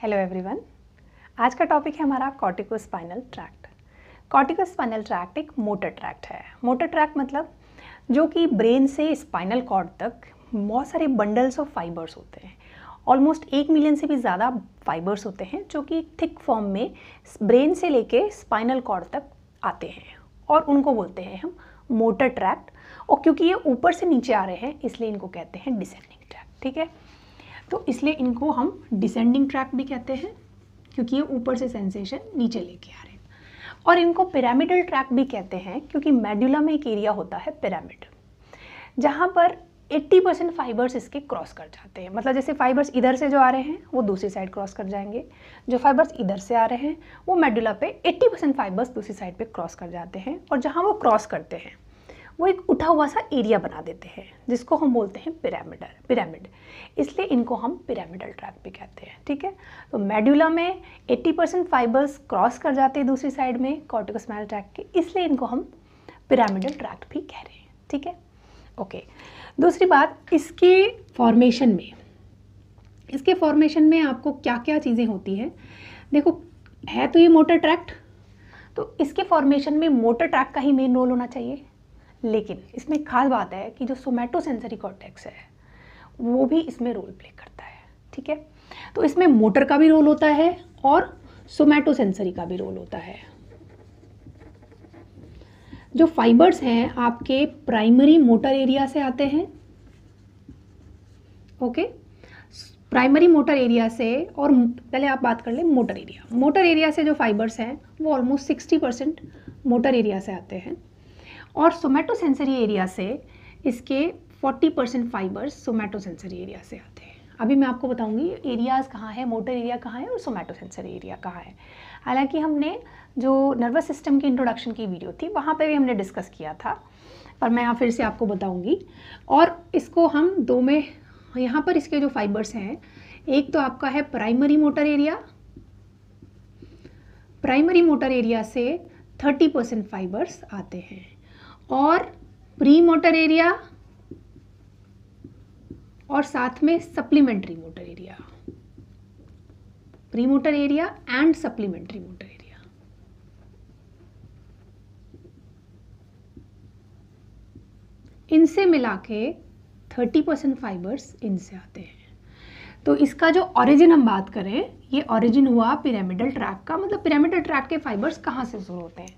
hello everyone आज का topic है हमारा कॉर्टिकोस्पाइनल ट्रैक्ट कॉर्टिकोस्पाइनल ट्रैक्ट एक मोटर ट्रैक्ट है मोटर ट्रैक्ट मतलब जो कि ब्रेन से स्पाइनल कॉर्ड तक बहुत सारे बंडल्स ऑफ फाइबर्स होते हैं ऑलमोस्ट एक मिलियन से भी ज़्यादा फाइबर्स होते हैं जो कि थिक फॉर्म में ब्रेन से लेके स्पाइनल कॉर्ड तक आते हैं और उनको बोलते हैं हम मोटर ट्रैक्ट और क्योंकि ये ऊपर से नीचे आ रहे हैं इसलिए इनको कहते हैं डिसेंडिंग ट्रैक्ट ठीक है तो इसलिए इनको हम डिसेंडिंग ट्रैक भी कहते हैं क्योंकि ये ऊपर से सेंसेशन नीचे लेके आ रहे हैं और इनको पिरामिडल ट्रैक भी कहते हैं क्योंकि मेड्यूला में एक एरिया होता है पिरामिड जहाँ पर 80 परसेंट फाइबर्स इसके क्रॉस कर जाते हैं मतलब जैसे फाइबर्स इधर से जो आ रहे हैं वो दूसरी साइड क्रॉस कर जाएंगे जो फाइबर्स इधर से आ रहे हैं वो मेडुला पे 80 परसेंट फाइबर्स दूसरी साइड पे क्रॉस कर जाते हैं और जहाँ वो क्रॉस करते हैं वो एक उठा हुआ सा एरिया बना देते हैं जिसको हम बोलते हैं पिरामिडल पिरामिड इसलिए इनको हम पिरामिडल ट्रैक भी कहते हैं ठीक है तो मेड्यूला में 80 परसेंट फाइबर्स क्रॉस कर जाते हैं दूसरी साइड में कॉर्टिकोस्मैल ट्रैक के इसलिए इनको हम पिरामिडल ट्रैक भी कह रहे हैं ठीक है ओके दूसरी बात इसके फॉर्मेशन में इसके फॉर्मेशन में आपको क्या क्या चीज़ें होती हैं देखो है तो ये मोटर ट्रैक्ट तो इसके फॉर्मेशन में मोटर ट्रैक का ही मेन रोल होना चाहिए लेकिन इसमें खास बात है कि जो सोमैटो सेंसरी कॉर्टेक्स है वो भी इसमें रोल प्ले करता है ठीक है तो इसमें मोटर का भी रोल होता है और सोमैटो सेंसरी का भी रोल होता है जो फाइबर्स हैं आपके प्राइमरी मोटर एरिया से आते हैं ओके प्राइमरी मोटर एरिया से और पहले आप बात कर लें मोटर एरिया मोटर एरिया से जो फाइबर्स हैं वो almost sixty percent motor area से आते हैं और सेंसरी एरिया से इसके 40 परसेंट फाइबर्स सेंसरी एरिया से आते हैं अभी मैं आपको बताऊंगी एरियाज़ कहाँ है मोटर एरिया कहाँ है और सेंसरी एरिया कहाँ है हालांकि हमने जो नर्वस सिस्टम की इंट्रोडक्शन की वीडियो थी वहाँ पे भी हमने डिस्कस किया था पर मैं यहाँ फिर से आपको बताऊंगी और इसको हम दो में यहाँ पर इसके जो फाइबर्स हैं एक तो आपका है primary motor area primary motor area से 30 परसेंट फाइबर्स आते हैं और प्री मोटर एरिया और साथ में supplementary motor area pre motor area and supplementary motor area इनसे मिला के थर्टी परसेंट फाइबर्स इनसे आते हैं तो इसका जो ऑरिजिन हम बात करें ये ऑरिजिन हुआ पिरामिडल ट्रैक का मतलब पिरामिडल ट्रैक के फाइबर्स कहाँ से शुरू होते हैं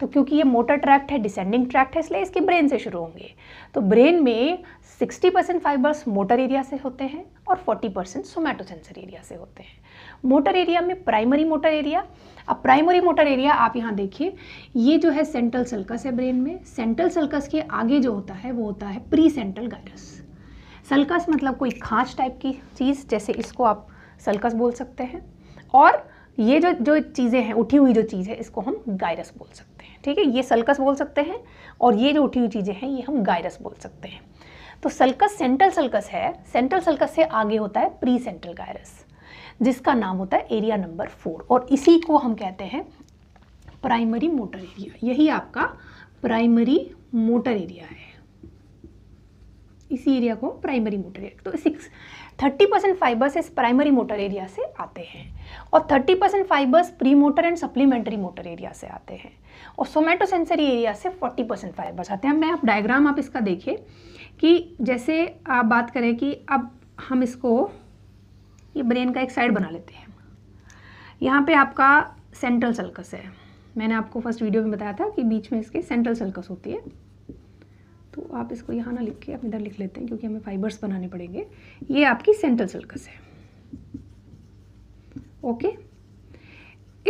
तो क्योंकि ये मोटर ट्रैक्ट है डिसेंडिंग ट्रैक्ट है इसलिए इसके ब्रेन से शुरू होंगे तो ब्रेन में 60 परसेंट फाइबर्स मोटर एरिया से होते हैं और 40 परसेंट सोमैटोसेंसर एरिया से होते हैं मोटर एरिया में प्राइमरी मोटर एरिया अब प्राइमरी मोटर एरिया आप यहाँ देखिए ये जो है सेंट्रल सल्कस है ब्रेन में सेंट्रल सल्कस के आगे जो होता है वो होता है प्री सेंट्रल गायरस सल्कस मतलब कोई खाँच टाइप की चीज़ जैसे इसको आप सल्कस बोल सकते हैं और ये जो जो चीज़ें हैं उठी हुई जो चीज़ है इसको हम गायरस बोल सकते हैं ठीक है ये सल्कस बोल सकते हैं और ये जो उठी हुई चीज़ें हैं ये हम गायरस बोल सकते हैं तो सल्कस सेंट्रल सल्कस है सेंट्रल सल्कस से आगे होता है प्री सेंट्रल गायरस जिसका नाम होता है एरिया नंबर फोर और इसी को हम कहते हैं प्राइमरी मोटर एरिया यही आपका प्राइमरी मोटर एरिया है इसी एरिया को प्राइमरी मोटर एरिया तो सिक्स थर्टी परसेंट फाइबर्स इस प्राइमरी मोटर एरिया से आते हैं और thirty percent fibres pre motor and supplementary motor area से आते हैं और सोमेटो सेंसरी एरिया से फोर्टी परसेंट फाइबर्स आते हैं मैं आप डायग्राम आप इसका देखिए कि जैसे आप बात करें कि अब हम इसको ये ब्रेन का एक साइड बना लेते हैं यहाँ पे आपका सेंट्रल सल्कस है मैंने आपको फर्स्ट वीडियो में बताया था कि बीच में इसके सेंट्रल सल्कस होती है तो आप इसको यहाँ ना लिख के आप इधर लिख लेते हैं क्योंकि हमें फाइबर्स बनाने पड़ेंगे ये आपकी सेंट्रल सल्कस है ओके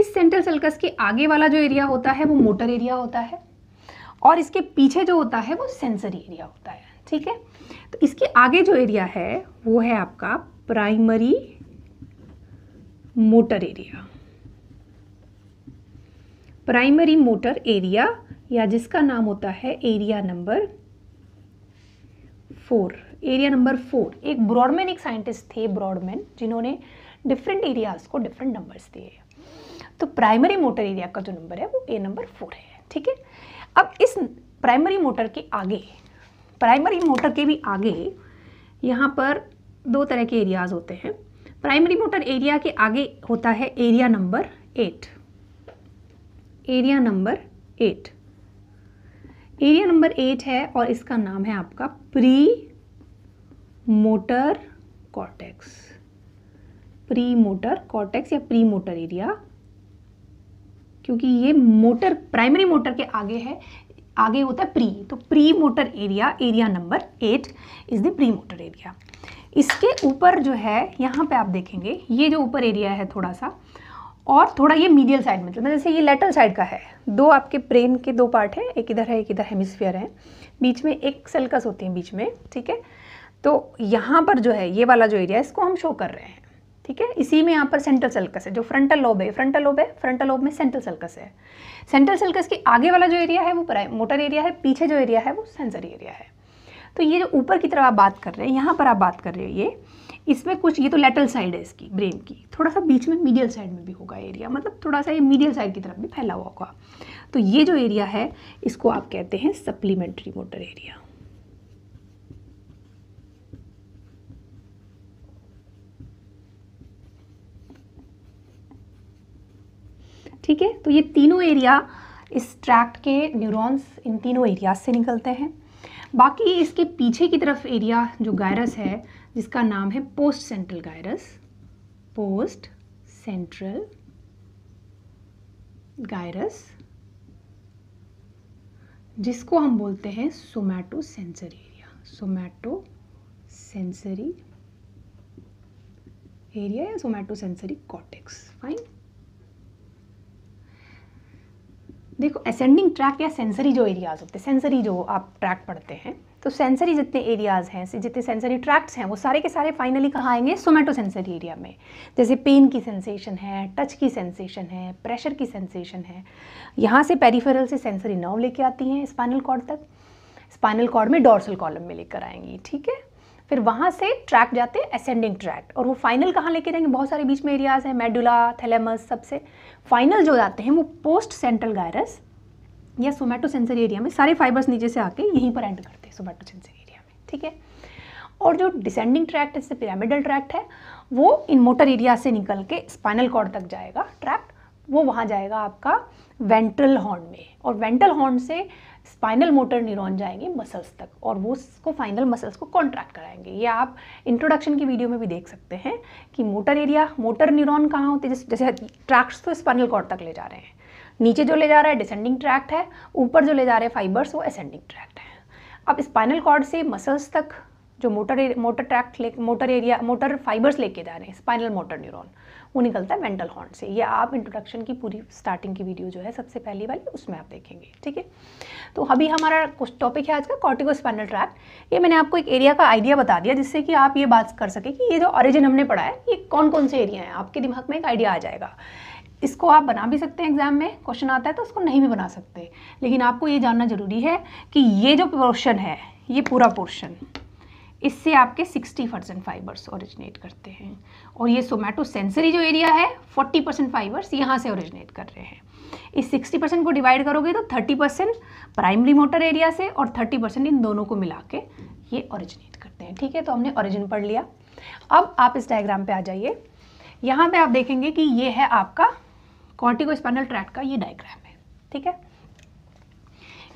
इस सेंट्रल सल्कस के आगे वाला जो एरिया होता है वो मोटर एरिया होता है और इसके पीछे जो होता है वो सेंसरी एरिया होता है ठीक है तो इसके आगे जो एरिया है वो है आपका primary motor area primary motor area या जिसका नाम होता है area number four area number four एक ब्रॉडमैन एक साइंटिस्ट थे ब्रॉडमैन जिन्होंने डिफरेंट एरियाज को डिफरेंट नंबर्स दिए तो प्राइमरी मोटर एरिया का जो नंबर है वो ए नंबर फोर है ठीक है अब इस प्राइमरी मोटर के आगे प्राइमरी मोटर के भी आगे यहाँ पर दो तरह के एरियाज होते हैं प्राइमरी मोटर एरिया के आगे होता है area number eight area number eight area number eight है और इसका नाम है आपका pre motor cortex pre motor cortex या प्री मोटर एरिया क्योंकि ये मोटर प्राइमरी मोटर के आगे है आगे होता है प्री तो pre motor area area number eight is the pre motor area इसके ऊपर जो है यहाँ पे आप देखेंगे ये जो ऊपर एरिया है थोड़ा सा और थोड़ा ये मीडियल साइड में मतलब जैसे ये लेटरल साइड का है दो आपके ब्रेन के दो पार्ट हैं एक इधर है एक इधर हेमिसफियर है बीच में एक सेलकस होती है बीच में ठीक है तो यहाँ पर जो है ये वाला जो एरिया है इसको हम शो कर रहे हैं ठीक है इसी में यहाँ पर सेंट्रल सेल्कस है जो फ्रंटल लोब है फ्रंटल लोब है फ्रंटल लोब में सेंट्रल सेल्कस है सेंट्रल सेल्कस के आगे वाला जो एरिया है वो मोटर एरिया है पीछे जो एरिया है वो सेंसरी एरिया है तो ये जो ऊपर की तरफ आप बात कर रहे हैं यहाँ पर आप बात कर रहे हो ये इसमें कुछ ये तो लेटल साइड है इसकी ब्रेन की थोड़ा सा बीच में मीडियल साइड में भी होगा एरिया मतलब थोड़ा सा ये मीडियल साइड की तरफ भी फैला हुआ होगा तो ये जो एरिया है इसको आप कहते हैं सप्लीमेंट्री मोटर एरिया ठीक है तो ये तीनों एरिया इस ट्रैक्ट के न्यूरॉन्स इन तीनों एरियाज से निकलते हैं बाकी इसके पीछे की तरफ एरिया जो गायरस है जिसका नाम है post central gyrus post central gyrus जिसको हम बोलते हैं somato sensory area somato sensory area या सोमैटो सेंसरी कॉटेक्स फाइन देखो असेंडिंग ट्रैक या सेंसरी जो एरियाज़ होते हैं सेंसरी जो आप ट्रैक पढ़ते हैं तो सेंसरी जितने एरियाज़ हैं जितने सेंसरी ट्रैक्ट्स हैं वो सारे के सारे फाइनली कहाँ आएंगे सोमेटो सेंसरी एरिया में जैसे पेन की सेंसेशन है टच की सेंसेशन है प्रेशर की सेंसेशन है यहाँ से पेरीफेरल से सेंसरी नर्व लेके आती हैं स्पाइनल कॉर्ड तक स्पाइनल कॉर्ड में डोर्सल कॉलम में लेकर आएंगी ठीक है फिर वहाँ से ट्रैक जाते हैं असेंडिंग ट्रैक और वो फाइनल कहाँ लेके जाएंगे बहुत सारे बीच में एरियाज हैं मेडुला थैलेमस सबसे फाइनल जो जाते हैं वो पोस्ट सेंट्रल गायरस या सोमेटो सेंसरी एरिया में सारे फाइबर्स नीचे से आके यहीं पर एंड करते हैं सोमेटो सेंसरी एरिया में ठीक है और जो डिसेंडिंग ट्रैक्ट है जैसे पिरामिडल ट्रैक्ट है वो इन मोटर एरिया से निकल के स्पाइनल कॉर्ड तक जाएगा ट्रैक्ट वो वहाँ जाएगा आपका वेंट्रल हॉर्न में और वेंट्रल हॉर्न से स्पाइनल मोटर न्यूरॉन जाएंगे मसल्स तक और वो उसको फाइनल मसल्स को कॉन्ट्रैक्ट कराएंगे ये आप इंट्रोडक्शन की वीडियो में भी देख सकते हैं कि मोटर एरिया मोटर न्यूरॉन कहाँ होते हैं जैसे ट्रैक्ट्स तो स्पाइनल कॉर्ड तक ले जा रहे हैं नीचे जो ले जा रहा है डिसेंडिंग ट्रैक्ट है ऊपर जो ले जा रहे हैं फाइबर्स वो असेंडिंग ट्रैक्ट है अब स्पाइनल कॉर्ड से मसल्स तक जो मोटर मोटर ट्रैक्ट ले मोटर एरिया मोटर फाइबर्स लेके जा रहे हैं स्पाइनल मोटर न्यूरॉन वो निकलता है मेंटल हॉर्न से ये आप इंट्रोडक्शन की पूरी स्टार्टिंग की वीडियो जो है सबसे पहली वाली उसमें आप देखेंगे ठीक है तो अभी हमारा कुछ टॉपिक है आज का कॉर्टिको स्पाइनल ट्रैक्ट ये मैंने आपको एक एरिया का आइडिया बता दिया जिससे कि आप ये बात कर सके कि ये जो ऑरिजिन हमने पढ़ा है ये कौन कौन से एरिया हैं आपके दिमाग में एक आइडिया आ जाएगा इसको आप बना भी सकते हैं एग्जाम में क्वेश्चन आता है तो उसको नहीं भी बना सकते लेकिन आपको ये जानना ज़रूरी है कि ये जो पोर्शन है ये पूरा पोर्शन इससे आपके 60 परसेंट फाइबर्स ओरिजिनेट करते हैं और ये सोमैटो सेंसरी जो एरिया है 40 परसेंट फाइबर्स यहाँ से ओरिजिनेट कर रहे हैं इस 60 परसेंट को डिवाइड करोगे तो 30 परसेंट प्राइमरी मोटर एरिया से और 30 परसेंट इन दोनों को मिला के ये ओरिजिनेट करते हैं ठीक है तो हमने ओरिजिन पढ़ लिया अब आप इस डायग्राम पर आ जाइए यहाँ पर आप देखेंगे कि ये है आपका कॉर्टिको ट्रैक ट्रैक्ट का ये डायग्राम है ठीक है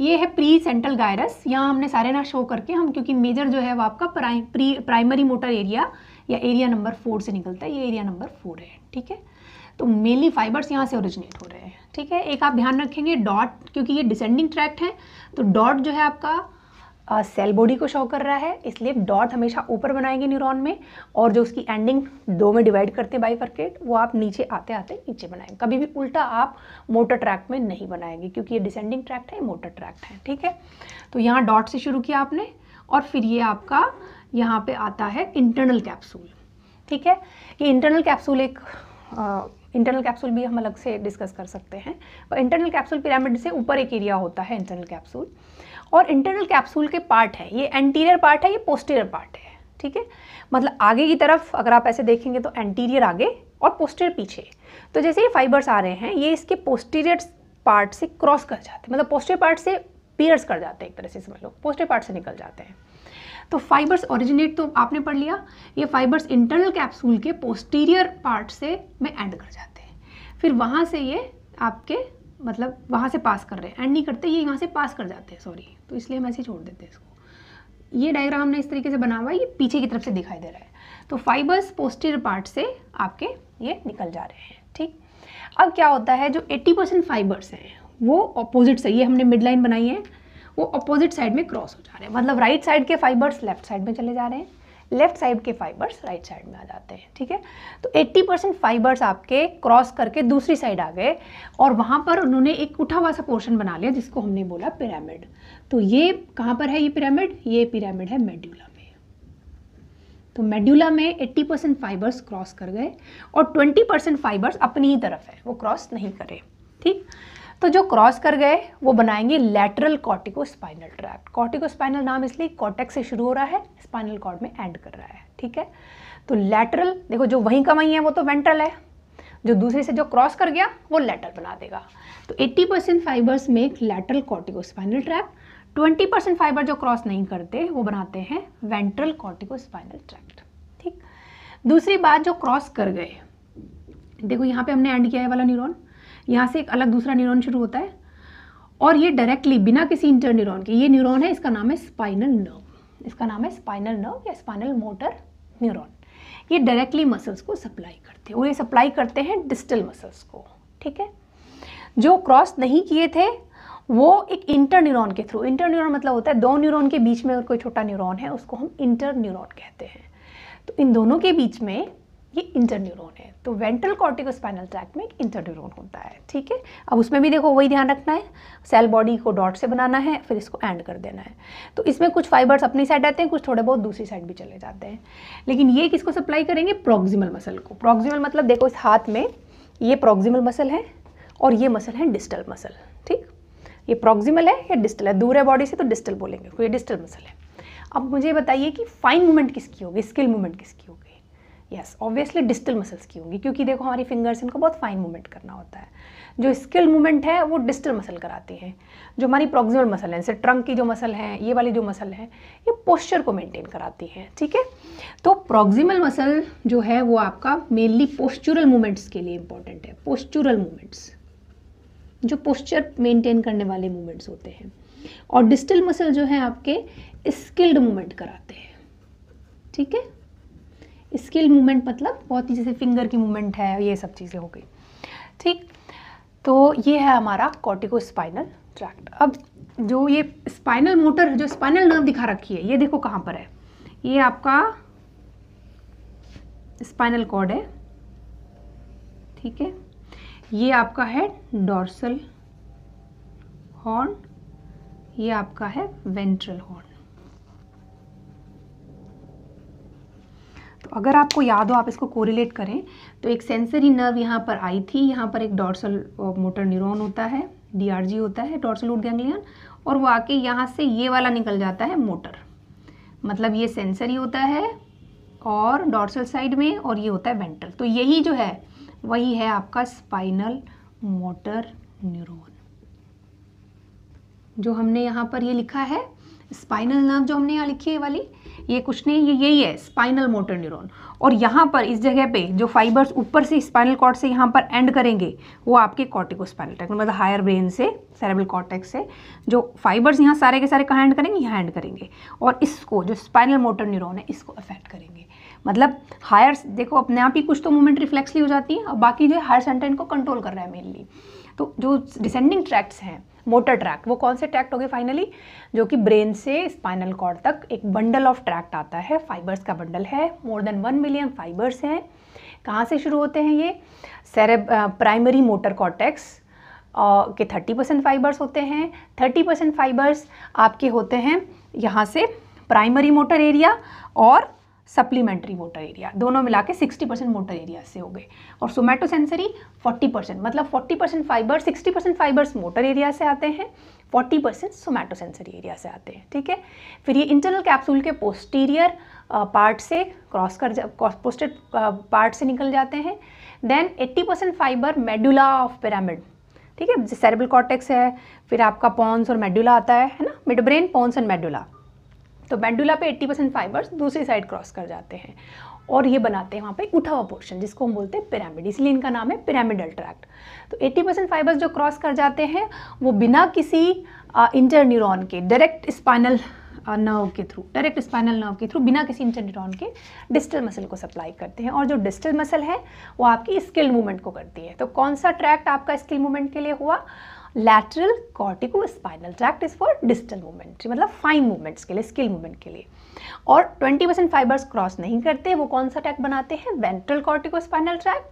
ये है प्री सेंट्रल गायरस यहाँ हमने सारे ना शो करके हम क्योंकि मेजर जो है वो आपका prime pre primary motor area या एरिया नंबर फोर से निकलता है ये एरिया नंबर फोर है ठीक है तो मेनली फाइबर्स यहाँ से ओरिजिनेट हो रहे हैं ठीक है एक आप ध्यान रखेंगे डॉट क्योंकि ये डिसेंडिंग ट्रैक्ट है तो डॉट जो है आपका सेल बॉडी को शो कर रहा है इसलिए डॉट हमेशा ऊपर बनाएंगे न्यूरॉन में और जो उसकी एंडिंग दो में डिवाइड करते हैं बाईफर्केट वो आप नीचे आते आते नीचे बनाएंगे कभी भी उल्टा आप मोटर ट्रैक्ट में नहीं बनाएंगे क्योंकि ये डिसेंडिंग ट्रैक्ट है मोटर ट्रैक्ट है ठीक है तो यहाँ डॉट से शुरू किया आपने और फिर ये आपका यहाँ पर आता है इंटरनल कैप्सूल ठीक है ये इंटरनल कैप्सूल एक इंटरनल कैप्सूल भी हम अलग से डिस्कस कर सकते हैं पर इंटरनल कैप्सूल पिरामिड से ऊपर एक एरिया होता है इंटरनल कैप्सूल और इंटरनल कैप्सूल के पार्ट है ये एंटीरियर पार्ट है ये पोस्टीरियर पार्ट है ठीक है मतलब आगे की तरफ अगर आप ऐसे देखेंगे तो एंटीरियर आगे और पोस्टीरियर पीछे तो जैसे ये फाइबर्स आ रहे हैं ये इसके पोस्टीरियर पार्ट से क्रॉस कर जाते हैं मतलब पोस्टर पार्ट से पियर्स कर जाते हैं एक तरह से समझ लो पोस्टर पार्ट से निकल जाते हैं तो फाइबर्स ओरिजिनेट तो आपने पढ़ लिया ये फाइबर्स इंटरनल कैप्सूल के पोस्टीरियर पार्ट से में एंड कर जाते हैं फिर वहाँ से ये आपके मतलब वहाँ से पास कर रहे हैं एंड नहीं करते ये यहाँ से पास कर जाते हैं सॉरी तो इसलिए हम ऐसे छोड़ देते हैं इसको ये डायग्राम हमने इस तरीके से बना हुआ है ये पीछे की तरफ से दिखाई दे रहा है तो फाइबर्स पोस्टीरियर पार्ट से आपके ये निकल जा रहे हैं ठीक अब क्या होता है जो 80 परसेंट फाइबर्स हैं वो अपोजिट से ये हमने मिड लाइन बनाई है वो अपोजिट साइड में क्रॉस हो जा रहे हैं मतलब राइट साइड के फाइबर्स लेफ्ट साइड में चले जा रहे हैं लेफ्ट साइड के फाइबर्स राइट साइड में आ जाते हैं ठीक है तो 80 परसेंट फाइबर्स आपके क्रॉस करके दूसरी साइड आ गए और वहाँ पर उन्होंने एक उठा हुआ सा पोर्शन बना लिया जिसको हमने बोला पिरामिड तो ये कहाँ पर है ये पिरामिड ये पिरामिड है मेड्यूला में तो मेड्यूला में 80 परसेंट फाइबर्स क्रॉस कर गए और 20 परसेंट फाइबर्स अपनी ही तरफ है वो क्रॉस नहीं करे ठीक तो जो क्रॉस कर गए वो बनाएंगे lateral cortico spinal tract cortico spinal नाम इसलिए कॉटेक्स से शुरू हो रहा है स्पाइनल कॉर्ड में एंड कर रहा है ठीक है तो लेटरल देखो जो वहीं का वहीं है वो तो वेंट्रल है जो दूसरे से जो क्रॉस कर गया वो लेटर बना देगा तो 80 percent fibres make lateral cortico spinal tract 20 percent fibre जो क्रॉस नहीं करते वो बनाते हैं वेंट्रल कॉर्टिको स्पाइनल ट्रैक्ट ठीक दूसरी बात जो क्रॉस कर गए देखो यहाँ पे हमने एंड किया है वाला न्यूरॉन यहाँ से एक अलग दूसरा न्यूरॉन शुरू होता है और ये डायरेक्टली बिना किसी इंटर न्यूरॉन के ये न्यूरॉन है इसका नाम है स्पाइनल नर्व इसका नाम है स्पाइनल नर्व या स्पाइनल मोटर न्यूरॉन ये डायरेक्टली मसल्स को सप्लाई करते हैं और ये सप्लाई करते हैं डिस्टल मसल्स को ठीक है जो क्रॉस नहीं किए थे वो एक इंटर न्यूरॉन के थ्रू इंटर न्यूरॉन मतलब होता है दो न्यूरॉन के बीच में अगर कोई छोटा न्यूरॉन है उसको हम इंटर न्यूरॉन कहते हैं तो इन दोनों के बीच में ये इंटरन्यूरोन है तो वेंट्रल स्पाइनल ट्रैक में एक इंटरन्यूरोन होता है ठीक है अब उसमें भी देखो वही ध्यान रखना है सेल बॉडी को डॉट से बनाना है फिर इसको एंड कर देना है तो इसमें कुछ फाइबर्स अपनी साइड आते हैं कुछ थोड़े बहुत दूसरी साइड भी चले जाते हैं लेकिन ये किसको सप्लाई करेंगे प्रोक्सिमल मसल को प्रोक्सिमल मतलब देखो इस हाथ में ये प्रोक्सिमल मसल है और ये मसल है डिस्टल मसल ठीक ये प्रोक्सिमल है या डिस्टल है दूर है बॉडी से तो डिस्टल बोलेंगे तो ये डिस्टल मसल है अब मुझे बताइए कि फाइन मूवमेंट किसकी होगी स्किल मूवमेंट किसकी होगी यस ऑब्वियसली डिस्टल मसल्स की होंगी क्योंकि देखो हमारी फिंगर्स इनको बहुत फाइन मूवमेंट करना होता है जो स्किल मूवमेंट है वो डिस्टल मसल कराती हैं जो हमारी प्रोक्सिमल मसल है जैसे ट्रंक की जो मसल है ये वाली जो मसल है ये पोस्चर को मेंटेन कराती हैं ठीक है तो प्रोक्सिमल मसल जो है वो आपका मेनली पोस्चुरल मूवमेंट्स के लिए इंपॉर्टेंट है पोस्चुरल मूवमेंट्स जो पोस्चर मेंटेन करने वाले मूवमेंट्स होते हैं और डिस्टल मसल जो है आपके स्किल्ड मूवमेंट कराते हैं ठीक है स्किल मूवमेंट मतलब बहुत ही जैसे फिंगर की मूवमेंट है ये सब चीज़ें हो गई ठीक तो ये है हमारा कॉटिको स्पाइनल ट्रैक्ट अब जो ये स्पाइनल मोटर जो स्पाइनल नर्व दिखा रखी है ये देखो कहाँ पर है ये आपका स्पाइनल कॉर्ड है ठीक है ये आपका है डोर्सल हॉर्न ये आपका है वेंट्रल हॉर्न अगर आपको याद हो आप इसको कोरिलेट करें तो एक सेंसरी नर्व यहाँ पर आई थी यहाँ पर एक डॉर्सल मोटर न्यूरॉन होता है डीआरजी होता है डॉर्सल उड गैंगलियन और वो आके यहाँ से ये वाला निकल जाता है मोटर मतलब ये सेंसरी होता है और डॉर्सल साइड में और ये होता है वेंटल तो यही जो है वही है आपका स्पाइनल मोटर न्यूरोन जो हमने यहाँ पर ये लिखा है स्पाइनल नर्व जो हमने यहाँ लिखी है वाली ये कुछ नहीं ये यही है स्पाइनल मोटर न्यूरॉन और यहाँ पर इस जगह पे जो फाइबर्स ऊपर से स्पाइनल कॉर्ड से यहाँ पर एंड करेंगे वो आपके कॉर्टिको स्पाइनल टेक्नो मतलब हायर ब्रेन से सेरेबल कॉर्टेक्स से जो फाइबर्स यहाँ सारे के सारे कहाँ एंड करेंगे यहाँ एंड करेंगे और इसको जो स्पाइनल मोटर न्यूरोन है इसको अफेक्ट करेंगे मतलब हायर देखो अपने आप ही कुछ तो मूवमेंट रिफ्लेक्सली हो जाती है और बाकी जो है हायर सेंटेंट को कंट्रोल कर रहा है मेनली तो जो डिसेंडिंग ट्रैक्ट्स हैं मोटर ट्रैक्ट वो कौन से ट्रैक्ट हो गए फाइनली जो कि ब्रेन से स्पाइनल कॉर्ड तक एक बंडल ऑफ ट्रैक्ट आता है फाइबर्स का बंडल है more than one million fibres हैं कहाँ से शुरू होते हैं ये सेरे प्राइमरी मोटर कॉटेक्स के थर्टी परसेंट फाइबर्स होते हैं थर्टी परसेंट फाइबर्स आपके होते हैं यहाँ से प्राइमरी मोटर एरिया और सप्लीमेंट्री मोटर एरिया दोनों मिला के सिक्सटी परसेंट मोटर एरिया से हो गए और सोमैटोसेंसरी फोर्टी परसेंट मतलब forty percent fibre sixty percent fibres motor area से आते हैं फोर्टी परसेंट सोमैटोसेंसरी एरिया से आते हैं ठीक है फिर ये इंटरनल कैप्सूल के पोस्टीरियर पार्ट से क्रॉस कर पोस्टेड पार्ट से निकल जाते हैं then eighty percent fibre medulla of pyramid ठीक है सेरेबल कॉटेक्स है फिर आपका पॉन्स और मेडुला आता है है ना मिडब्रेन पॉन्स एंड मेडुला तो बैंडुला पे 80 परसेंट फाइबर्स दूसरी साइड क्रॉस कर जाते हैं और ये बनाते हैं वहाँ पे उठा हुआ पोर्शन जिसको हम बोलते हैं पिरामिड इसलिए इनका नाम है पिरामिडल ट्रैक्ट तो 80 परसेंट फाइबर्स जो क्रॉस कर जाते हैं वो बिना किसी इंटर न्यूरोन के डायरेक्ट स्पाइनल नर्व के थ्रू डायरेक्ट स्पाइनल नर्व के थ्रू बिना किसी इंटर न्यूरोन के डिस्टल मसल को सप्लाई करते हैं और जो डिस्टल मसल है वो आपकी स्किल मूवमेंट को करती है तो कौन सा ट्रैक्ट आपका स्किल मूवमेंट के लिए हुआ lateral cortico spinal tract is for distal movement मतलब फाइन मूवमेंट्स के लिए स्किल मूवमेंट के लिए और 20 परसेंट फाइबर्स क्रॉस नहीं करते वो कौन सा ट्रैक बनाते हैं वेंट्रल कॉर्टिको स्पाइनल ट्रैक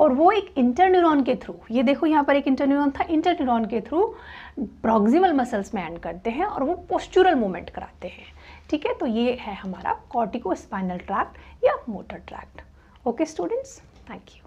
और वो एक इंटरन्यूरॉन के थ्रू ये देखो यहाँ पर एक इंटरन्यूरॉन था इंटरन्यूरॉन के थ्रू प्रॉक्सिमल मसल्स में एंड करते हैं और वो पोस्चुरल मूवमेंट कराते हैं ठीक है तो ये है हमारा कॉर्टिको स्पाइनल ट्रैक्ट या motor tract okay students thank you